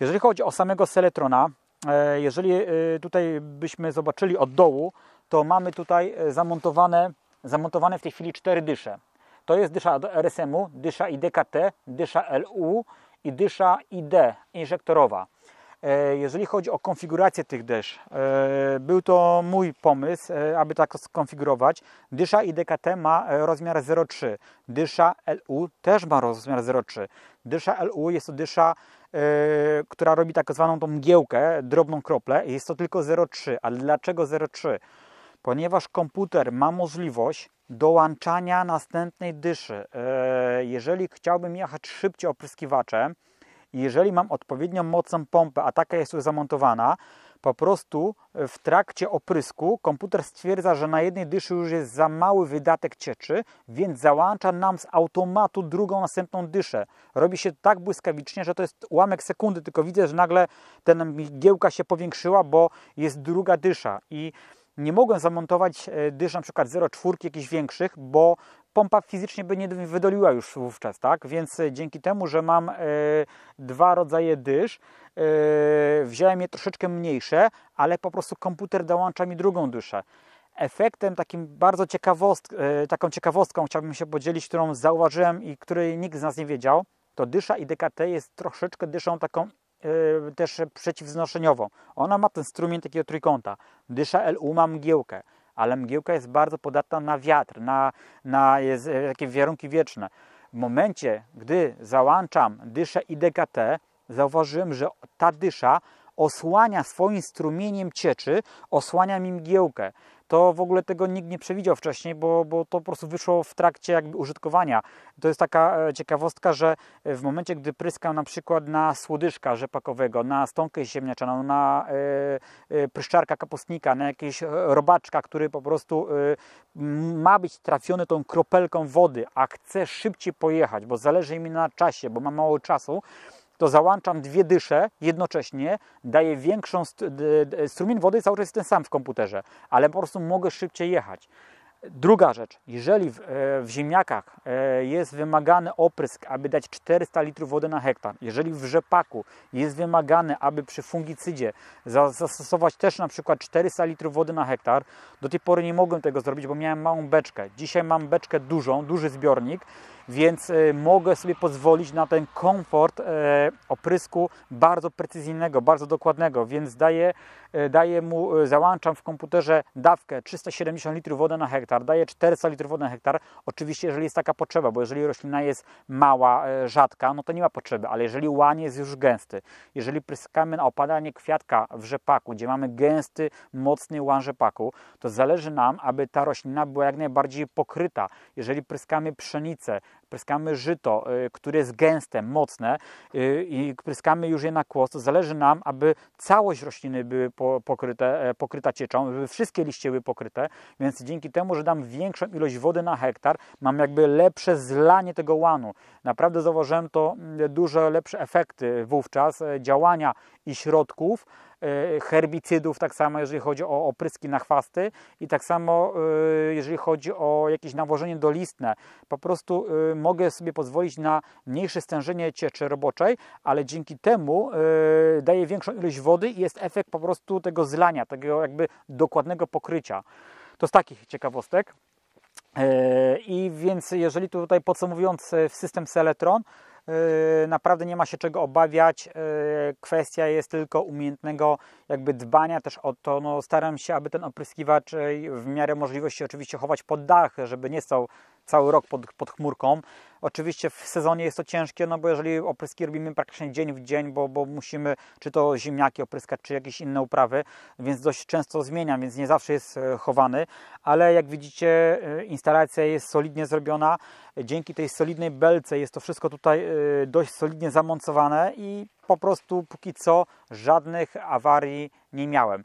Jeżeli chodzi o samego Seletrona, e, jeżeli e, tutaj byśmy zobaczyli od dołu, to mamy tutaj e, zamontowane, zamontowane w tej chwili cztery dysze. To jest dysza do RSM-u, dysza IDKT, dysza LU i dysza ID inżektorowa. E, jeżeli chodzi o konfigurację tych dysz, e, był to mój pomysł, e, aby tak skonfigurować. Dysza IDKT ma rozmiar 0,3. Dysza LU też ma rozmiar 0,3. Dysza LU jest to dysza, która robi tak zwaną tą mgiełkę, drobną kroplę. Jest to tylko 0,3. Ale dlaczego 0,3? Ponieważ komputer ma możliwość dołączania następnej dyszy. Jeżeli chciałbym jechać szybciej opryskiwaczem, i jeżeli mam odpowiednią mocą pompę, a taka jest tu zamontowana, po prostu e, w trakcie oprysku komputer stwierdza, że na jednej dyszy już jest za mały wydatek cieczy, więc załącza nam z automatu drugą następną dyszę. Robi się tak błyskawicznie, że to jest ułamek sekundy, tylko widzę, że nagle ten giełka się powiększyła, bo jest druga dysza i nie mogłem zamontować e, dysz na przykład 0,4 jakichś większych, bo pompa fizycznie by nie wydoliła już wówczas, tak? Więc e, dzięki temu, że mam e, dwa rodzaje dysz, wziąłem je troszeczkę mniejsze, ale po prostu komputer dołącza mi drugą dyszę. Efektem takim bardzo ciekawost, taką ciekawostką chciałbym się podzielić, którą zauważyłem i której nikt z nas nie wiedział, to dysza IDKT jest troszeczkę dyszą taką Y, też przeciwwznoszeniową. Ona ma ten strumień takiego trójkąta. Dysza LU ma mgiełkę, ale mgiełka jest bardzo podatna na wiatr, na, na jest, e, takie warunki wieczne. W momencie, gdy załączam dyszę IDKT, zauważyłem, że ta dysza osłania swoim strumieniem cieczy, osłania mi mgiełkę. To w ogóle tego nikt nie przewidział wcześniej, bo, bo to po prostu wyszło w trakcie jakby użytkowania. To jest taka e, ciekawostka, że e, w momencie, gdy pryskam na przykład na słodyżka rzepakowego, na stonkę ziemniaczaną, na y, y, pryszczarka kapustnika, na jakieś robaczka, który po prostu y, ma być trafiony tą kropelką wody, a chce szybciej pojechać, bo zależy mi na czasie, bo mam mało czasu, to załączam dwie dysze jednocześnie, daję większą. strumień wody cały czas jest ten sam w komputerze, ale po prostu mogę szybciej jechać. Druga rzecz, jeżeli w, e, w, ziemniakach e, jest wymagany oprysk, aby dać 400 litrów wody na hektar, jeżeli w rzepaku jest wymagane, aby przy fungicydzie zastosować też na przykład 400 litrów wody na hektar, do tej pory nie mogłem tego zrobić, bo miałem małą beczkę. Dzisiaj mam beczkę dużą, duży zbiornik więc e, mogę sobie pozwolić na ten komfort e, oprysku bardzo precyzyjnego, bardzo dokładnego, więc daję, e, daję mu, załączam w komputerze dawkę 370 litrów wody na hektar, daję 400 litrów wody na hektar, oczywiście jeżeli jest taka potrzeba, bo jeżeli roślina jest mała, rzadka, no to nie ma potrzeby, ale jeżeli łan jest już gęsty, jeżeli pryskamy na opadanie kwiatka w rzepaku, gdzie mamy gęsty, mocny łan rzepaku, to zależy nam, aby ta roślina była jak najbardziej pokryta. Jeżeli pryskamy pszenicę, pryskamy żyto, y, które jest gęste, mocne y, i pryskamy już je na kłos, zależy nam, aby całość rośliny była pokryte, e, pokryta cieczą, żeby wszystkie liście były pokryte, więc dzięki temu, że dam większą ilość wody na hektar, mam jakby lepsze zlanie tego łanu. Naprawdę zauważyłem to mm, dużo lepsze efekty wówczas e, działania i środków, E, herbicydów, tak samo jeżeli chodzi o opryski na chwasty i tak samo e, jeżeli chodzi o jakieś nawożenie dolistne. Po prostu e, mogę sobie pozwolić na mniejsze stężenie cieczy roboczej, ale dzięki temu daje większą ilość wody i jest efekt po prostu tego zlania, tego jakby dokładnego pokrycia. To z takich ciekawostek. I więc jeżeli tutaj podsumowując w system Seletron, Yy, naprawdę nie ma się czego obawiać. Yy, kwestia jest tylko umiejętnego jakby dbania też o to. No, staram się, aby ten opryskiwacz yy, w miarę możliwości oczywiście chować pod dach, żeby nie stał cały rok pod, pod chmurką. Oczywiście w sezonie jest to ciężkie, no bo jeżeli opryski robimy praktycznie dzień w dzień, bo, bo musimy czy to ziemniaki opryskać, czy jakieś inne uprawy, więc dość często zmienia więc nie zawsze jest e, chowany, ale jak widzicie e, instalacja jest solidnie zrobiona, dzięki tej solidnej belce jest to wszystko tutaj e, dość solidnie zamontowane i po prostu póki co żadnych awarii nie miałem.